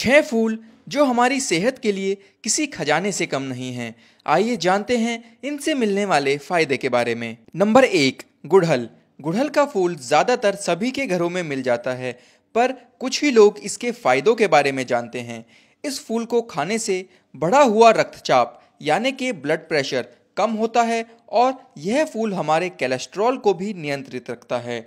छह फूल जो हमारी सेहत के लिए किसी खजाने से कम नहीं हैं आइए जानते हैं इनसे मिलने वाले फायदे के बारे में नंबर एक गुड़हल गुड़हल का फूल ज़्यादातर सभी के घरों में मिल जाता है पर कुछ ही लोग इसके फायदों के बारे में जानते हैं इस फूल को खाने से बढ़ा हुआ रक्तचाप यानी कि ब्लड प्रेशर कम होता है और यह फूल हमारे कैलेस्ट्रॉल को भी नियंत्रित रखता है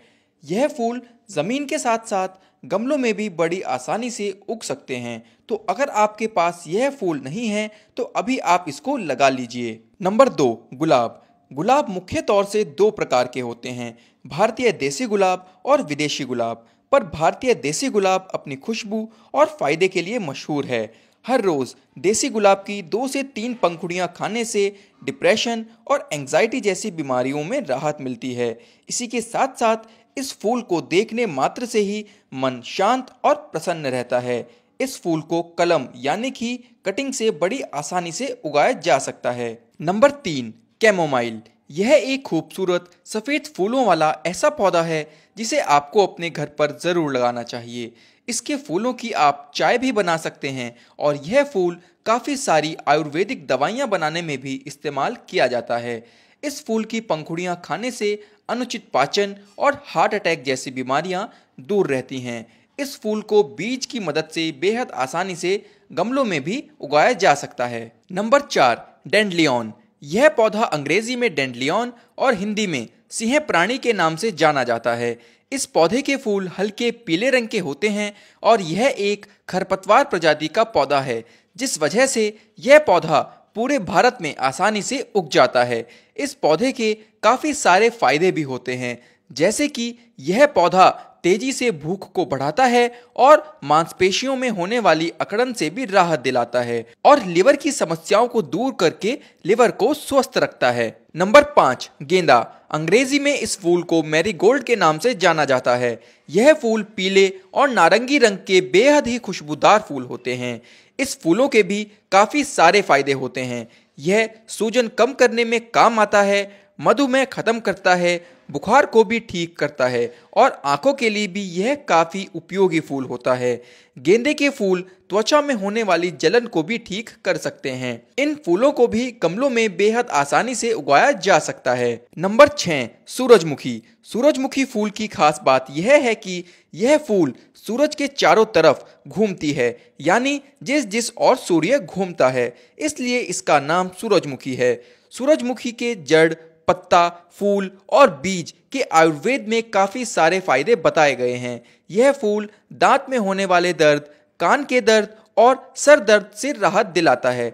यह फूल ज़मीन के साथ साथ गमलों में भी बड़ी आसानी से उग सकते हैं तो अगर आपके पास यह फूल नहीं है तो अभी आप इसको लगा लीजिए नंबर दो गुलाब गुलाब मुख्य तौर से दो प्रकार के होते हैं भारतीय देसी गुलाब और विदेशी गुलाब पर भारतीय देसी गुलाब अपनी खुशबू और फायदे के लिए मशहूर है हर रोज़ देसी गुलाब की दो से तीन पंखुड़ियाँ खाने से डिप्रेशन और एंजाइटी जैसी बीमारियों में राहत मिलती है इसी के साथ साथ इस फूल को देखने मात्र से ही मन शांत और प्रसन्न रहता है इस फूल को कलम यानी कि कटिंग से बड़ी आसानी से उगाया जा सकता है नंबर तीन कैमोमाइल यह एक खूबसूरत सफ़ेद फूलों वाला ऐसा पौधा है जिसे आपको अपने घर पर ज़रूर लगाना चाहिए इसके फूलों की आप चाय भी बना सकते हैं और यह फूल काफ़ी सारी आयुर्वेदिक दवाइयाँ बनाने में भी इस्तेमाल किया जाता है इस फूल की पंखुड़ियाँ खाने से अनुचित पाचन और हार्ट अटैक जैसी बीमारियाँ दूर रहती हैं इस फूल को बीज की मदद से बेहद आसानी से गमलों में भी उगाया जा सकता है नंबर चार डेंडलियन यह पौधा अंग्रेजी में डेंडलियन और हिंदी में सिंह प्राणी के नाम से जाना जाता है इस पौधे के फूल हल्के पीले रंग के होते हैं और यह एक खरपतवार प्रजाति का पौधा है जिस वजह से यह पौधा पूरे भारत में आसानी से उग जाता है इस पौधे के काफ़ी सारे फायदे भी होते हैं जैसे कि यह पौधा तेजी से भूख को बढ़ाता है और मांसपेशियों में होने वाली अकड़न से भी राहत दिलाता है और लिवर की समस्याओं को दूर करके लिवर को स्वस्थ रखता है नंबर पाँच गेंदा अंग्रेजी में इस फूल को मैरीगोल्ड के नाम से जाना जाता है यह फूल पीले और नारंगी रंग के बेहद ही खुशबूदार फूल होते हैं इस फूलों के भी काफ़ी सारे फायदे होते हैं यह सूजन कम करने में काम आता है मधुमेह खत्म करता है बुखार को भी ठीक करता है और आंखों के लिए भी यह काफ़ी उपयोगी फूल होता है गेंदे के फूल त्वचा में होने वाली जलन को भी ठीक कर सकते हैं इन फूलों को भी गमलों में बेहद आसानी से उगाया जा सकता है नंबर छः सूरजमुखी सूरजमुखी फूल की खास बात यह है कि यह फूल सूरज के चारों तरफ घूमती है यानी जिस जिस और सूर्य घूमता है इसलिए इसका नाम सूरजमुखी है सूरजमुखी के जड़ पत्ता फूल और बीज के आयुर्वेद में काफ़ी सारे फायदे बताए गए हैं यह फूल दांत में होने वाले दर्द कान के दर्द और सर दर्द से राहत दिलाता है